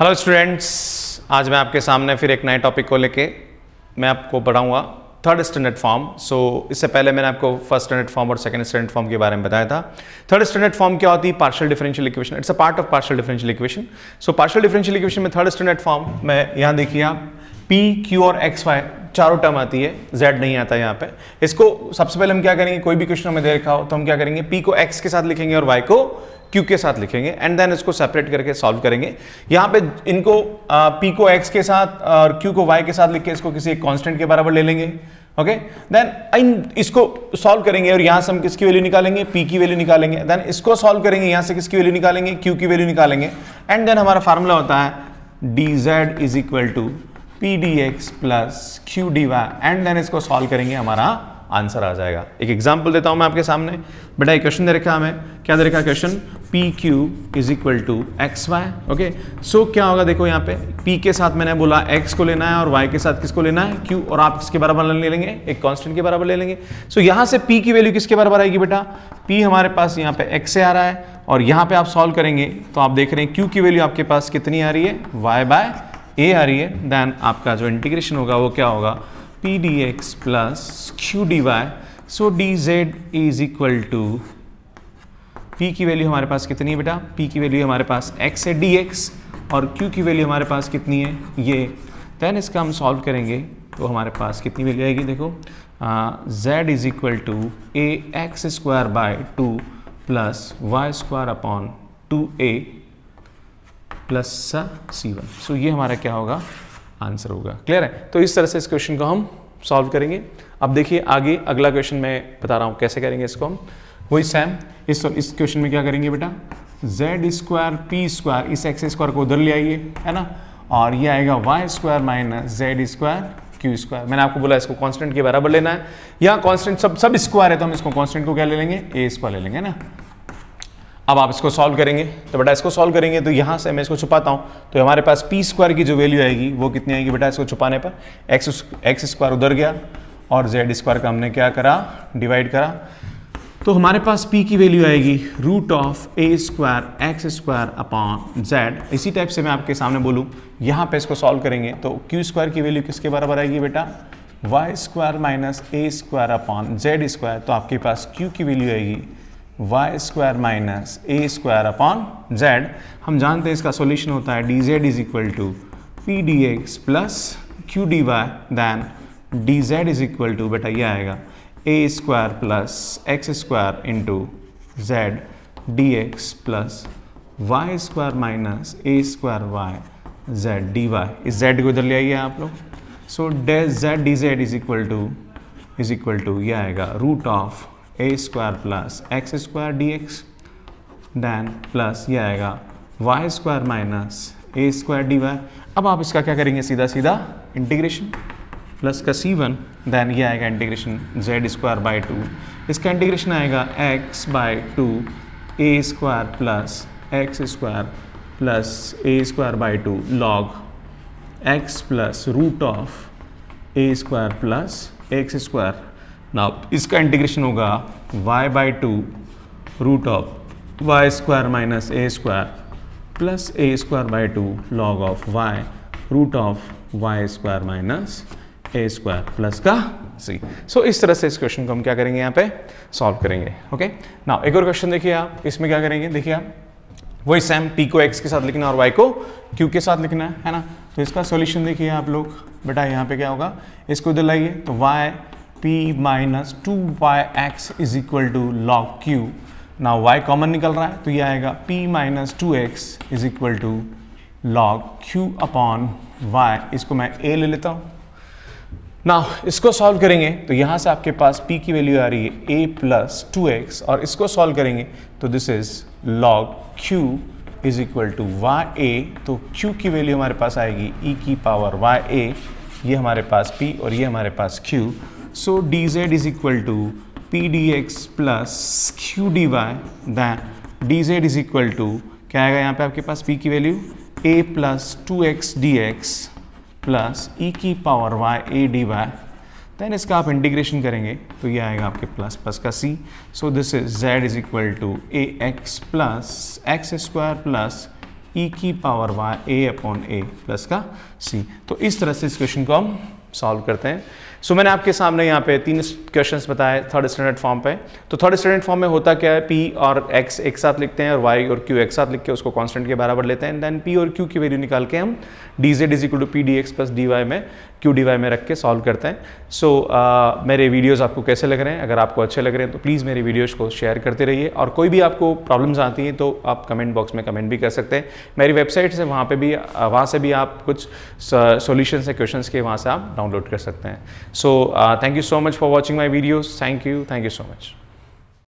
Hello students आज मैं आपके सामने फिर एक नए टॉपिक को लेके मैं आपको पढ़ाऊंगा थर्ड स्टैंडर्ड फॉर्म सो इससे पहले मैंने आपको फर्स्ट स्टैंडर्ड फॉर्म और सेकंड स्टैंडर्ड फॉर्म के बारे में बताया था थर्ड स्टैंडर्ड फॉर्म क्या होती है partial differential equation it's a part of partial differential equation so partial differential equation में थर्ड स्टैंडर्ड फॉर्म मैं यहाँ देखिए आप पी क्यू और एक्स वाई चारों टर्म आती है जेड नहीं आता यहाँ पे इसको सबसे पहले हम क्या करेंगे कोई भी क्वेश्चन हमें दे रखा हो तो हम क्या करेंगे पी को एक्स के साथ लिखेंगे और वाई को क्यू के साथ लिखेंगे एंड देन इसको सेपरेट करके सॉल्व करेंगे यहाँ पे इनको पी को एक्स के साथ और क्यू को वाई के साथ लिख के इसको किसी एक कॉन्स्टेंट के बराबर ले लेंगे ओके देन इन इसको सॉल्व करेंगे और यहाँ से हम किसकी वैल्यू निकालेंगे पी की वैल्यू निकालेंगे देन इसको सॉल्व करेंगे यहाँ से किसकी वैल्यू निकालेंगे क्यू की वैल्यू निकालेंगे एंड देन हमारा फार्मूला होता है D Z is equal to P D x plus Q D Y and then इसको सॉल्व करेंगे हमारा आंसर आ जाएगा एक एग्जाम्पल देता हूं मैं आपके सामने बेटा एक क्वेश्चन दे रखा हमें क्या दे रखा question P Q is equal to X Y okay so क्या होगा देखो यहाँ पे पी के साथ मैंने बोला एक्स को लेना है और वाई के साथ किसको लेना है क्यू और आप किसके बराबर ले लेंगे एक कांस्टेंट के बराबर ले लेंगे सो so, यहाँ से पी की वैल्यू किसके बराबर आएगी बेटा पी हमारे पास यहाँ पे एक्स से आ रहा है और यहाँ पे आप सॉल्व करेंगे तो आप देख रहे हैं क्यू की वैल्यू आपके पास कितनी आ रही है वाई बाय ए आ रही है देन आपका जो इंटीग्रेशन होगा वो क्या होगा P D x plus Q D Y so D Z is equal to P की वैल्यू हमारे पास कितनी है बेटा पी की वैल्यू हमारे पास एक्स है डी एक्स और क्यू की वैल्यू हमारे पास कितनी है ये देन इसका हम सॉल्व करेंगे तो हमारे पास कितनी वैल्यू आएगी देखो Z is equal to A X square by two plus Y square upon two A plus C one so ये हमारा क्या होगा आंसर होगा क्लियर है तो इस तरह से इस क्वेश्चन को हम सॉल्व करेंगे अब देखिए आगे अगला क्वेश्चन मैं बता रहा हूँ कैसे करेंगे इसको हम वही सैम इस इस क्वेश्चन में क्या करेंगे बेटा जेड स्क्वायर पी स्क्वायर इस एक्स स्क्वायर को उधर ले आइए है ना और ये आएगा Y square minus Z square Q square मैंने आपको बोला इसको कांस्टेंट के बराबर लेना है यहाँ कांस्टेंट सब सब स्क्वायर है तो हम इसको कांस्टेंट को क्या ले लेंगे ए स्क्वायर ले लेंगे ना अब आप इसको सॉल्व करेंगे तो बेटा इसको सॉल्व करेंगे तो यहाँ से मैं इसको छुपाता हूँ तो हमारे पास पी स्क्वायर की जो वैल्यू आएगी वो कितनी आएगी बेटा इसको छुपाने पर एक्स एक्स स्क्वायर उधर गया और जेड स्क्वायर का हमने क्या करा डिवाइड करा तो हमारे पास पी की वैल्यू आएगी root of A square X square upon Z इसी टाइप से मैं आपके सामने बोलूँ यहाँ पर इसको सॉल्व करेंगे तो क्यू स्क्वायर की वैल्यू किसके बराबर आएगी बेटा Y square minus A square upon Z square तो आपके पास क्यू की वैल्यू आएगी Y square minus A square upon Z हम जानते हैं इसका सॉल्यूशन होता है D Z is equal to P D x plus Q D Y then D Z is equal to बेटा ये आएगा A square plus x square into Z D x plus Y square minus A square Y Z D Y इस Z को इधर ले आइए आप लोग so D Z D Z is equal to is equal to ये आएगा root of A square plus x square D X then plus ये आएगा Y square minus A square D Y अब आप इसका क्या करेंगे सीधा सीधा इंटीग्रेशन प्लस का सी वन दैन ये आएगा integration Z square by two इसका इंटीग्रेशन आएगा X by two A square plus x square plus A square by two log X plus root of A square plus x square ना इसका इंटीग्रेशन होगा y by two root of Y square minus A square plus A square by two log of y root of Y square minus A square plus का C सो so, इस तरह से इस question को हम क्या करेंगे यहाँ पे सॉल्व करेंगे ओके okay? ना एक और क्वेश्चन देखिए आप इसमें क्या करेंगे देखिए आप वही सेम पी को एक्स के साथ लिखना और वाई को क्यू के साथ लिखना है है ना तो इसका सॉल्यूशन देखिए आप लोग बेटा यहाँ पे क्या होगा इसको उधर लाइए तो y p minus two y x is equal to log q ना वाई कॉमन निकल रहा है तो ये आएगा p minus two x is equal to log q upon y इसको मैं a ले लेता हूँ ना इसको सॉल्व करेंगे तो यहाँ से आपके पास p की वैल्यू आ रही है a प्लस टू एक्स और इसको सॉल्व करेंगे तो this is log q is equal to y a तो q की वैल्यू हमारे पास आएगी e की पावर वाई ए ये हमारे पास p और ये हमारे पास q So dz is equal to p dx plus Q D Y then D z to क्या आएगा यहाँ पे आपके पास p की value a plus two x d x plus e की power y a d y then इसका आप इंटीग्रेशन करेंगे तो ये आएगा आपके प्लस प्लस का c so this is z is equal to A x plus x square plus e की power y a upon a plus का c तो इस तरह से इस क्वेश्चन को हम सॉल्व करते हैं सो so, मैंने आपके सामने यहाँ पे तीन क्वेश्चंस बताए थर्ड स्टैंडर्ड फॉर्म पे तो थर्ड स्टैंडर्ड फॉर्म में होता क्या है पी और एक्स एक साथ लिखते हैं और वाई और क्यू एक साथ लिख के उसको कांस्टेंट के बराबर लेते हैं एंड देन पी और क्यू की वैल्यू निकाल के हम d Z is equal to P D x plus d y में क्यू डी वाई में रख के सॉल्व करते हैं सो so, uh, मेरे वीडियोस आपको कैसे लग रहे हैं अगर आपको अच्छे लग रहे हैं तो प्लीज़ मेरे वीडियोस को शेयर करते रहिए और कोई भी आपको प्रॉब्लम्स आती हैं तो आप कमेंट बॉक्स में कमेंट भी कर सकते हैं मेरी वेबसाइट से वहाँ पे भी uh, वहाँ से भी आप कुछ सोल्यूशन है क्वेश्चन के वहाँ से आप डाउनलोड कर सकते हैं so thank you so much for watching my videos thank you thank you so much